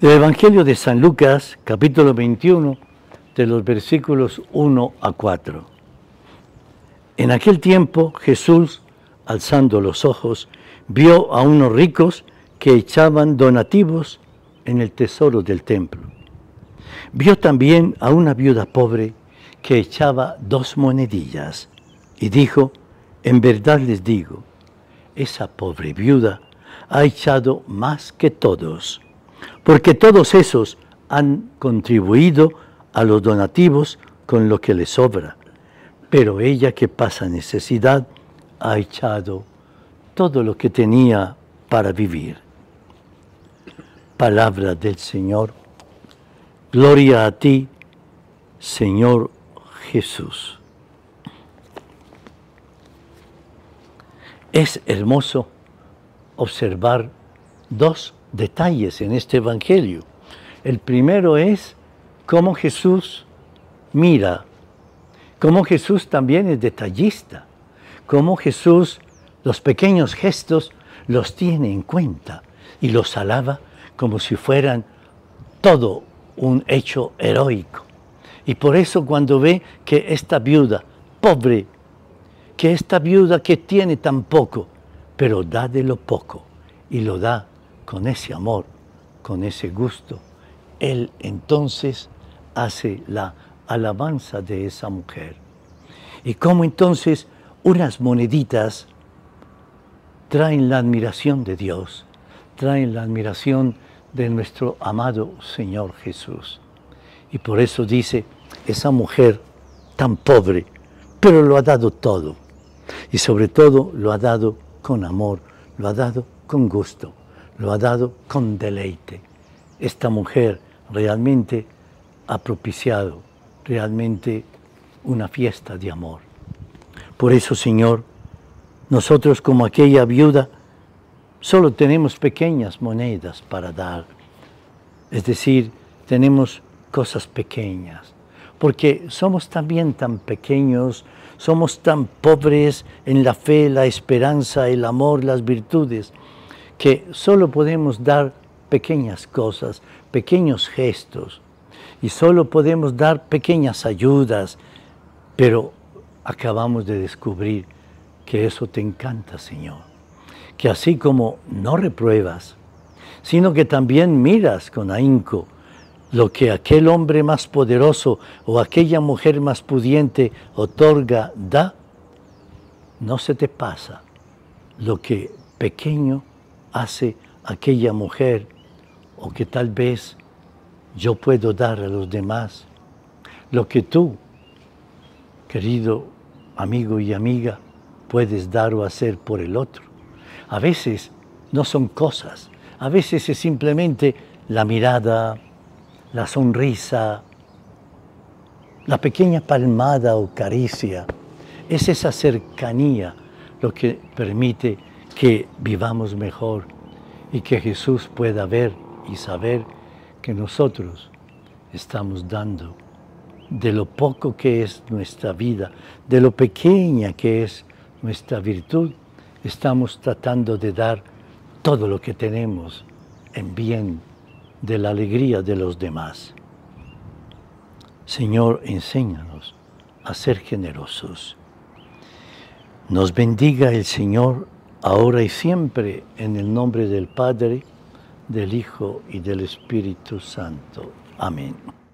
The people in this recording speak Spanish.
Del Evangelio de San Lucas, capítulo 21, de los versículos 1 a 4. En aquel tiempo Jesús, alzando los ojos, vio a unos ricos que echaban donativos en el tesoro del templo. Vio también a una viuda pobre que echaba dos monedillas y dijo, en verdad les digo, esa pobre viuda ha echado más que todos porque todos esos han contribuido a los donativos con lo que les sobra, pero ella que pasa necesidad ha echado todo lo que tenía para vivir. Palabra del Señor, gloria a ti, Señor Jesús. Es hermoso observar dos detalles en este Evangelio. El primero es cómo Jesús mira, cómo Jesús también es detallista, cómo Jesús los pequeños gestos los tiene en cuenta y los alaba como si fueran todo un hecho heroico. Y por eso cuando ve que esta viuda, pobre, que esta viuda que tiene tan poco, pero da de lo poco y lo da con ese amor, con ese gusto, él entonces hace la alabanza de esa mujer. Y como entonces unas moneditas traen la admiración de Dios, traen la admiración de nuestro amado Señor Jesús. Y por eso dice, esa mujer tan pobre, pero lo ha dado todo. Y sobre todo lo ha dado con amor, lo ha dado con gusto lo ha dado con deleite. Esta mujer realmente ha propiciado realmente una fiesta de amor. Por eso, Señor, nosotros como aquella viuda solo tenemos pequeñas monedas para dar. Es decir, tenemos cosas pequeñas, porque somos también tan pequeños, somos tan pobres en la fe, la esperanza, el amor, las virtudes, que solo podemos dar pequeñas cosas, pequeños gestos, y solo podemos dar pequeñas ayudas, pero acabamos de descubrir que eso te encanta, Señor, que así como no repruebas, sino que también miras con ahínco lo que aquel hombre más poderoso o aquella mujer más pudiente otorga, da, no se te pasa lo que pequeño hace aquella mujer o que tal vez yo puedo dar a los demás. Lo que tú, querido amigo y amiga, puedes dar o hacer por el otro. A veces no son cosas, a veces es simplemente la mirada, la sonrisa, la pequeña palmada o caricia. Es esa cercanía lo que permite que vivamos mejor y que Jesús pueda ver y saber que nosotros estamos dando de lo poco que es nuestra vida, de lo pequeña que es nuestra virtud, estamos tratando de dar todo lo que tenemos en bien de la alegría de los demás. Señor, enséñanos a ser generosos. Nos bendiga el Señor ahora y siempre, en el nombre del Padre, del Hijo y del Espíritu Santo. Amén.